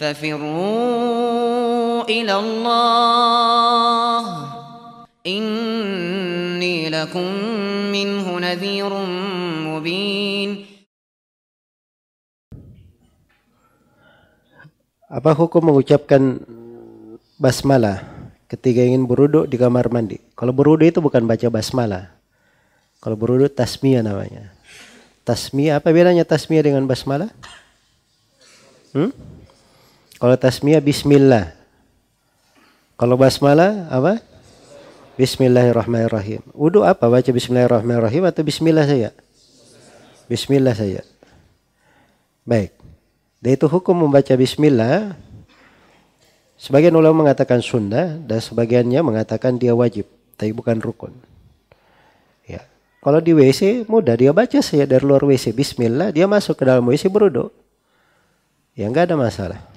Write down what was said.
ففروا إلى الله إني لكم منه نذير مبين Apa hukum mengucapkan basmalah ketika ingin beruduk di kamar mandi? Kalau beruduk itu bukan baca basmalah. Kalau beruduk tasmiyah namanya. Tasmiyah apa bedanya tasmiyah dengan basmalah? Hmm? Kalau tasmiyah bismillah. Kalau basmalah apa? Bismillahirrahmanirrahim. Wudu apa? Baca bismillahirrahmanirrahim atau bismillah saja? Bismillah saja. Baik. Dan itu hukum membaca bismillah. Sebagian ulama mengatakan sunda dan sebagiannya mengatakan dia wajib, tapi bukan rukun. Ya. Kalau di WC mudah dia baca saja dari luar WC bismillah, dia masuk ke dalam WC berwudu. Ya enggak ada masalah.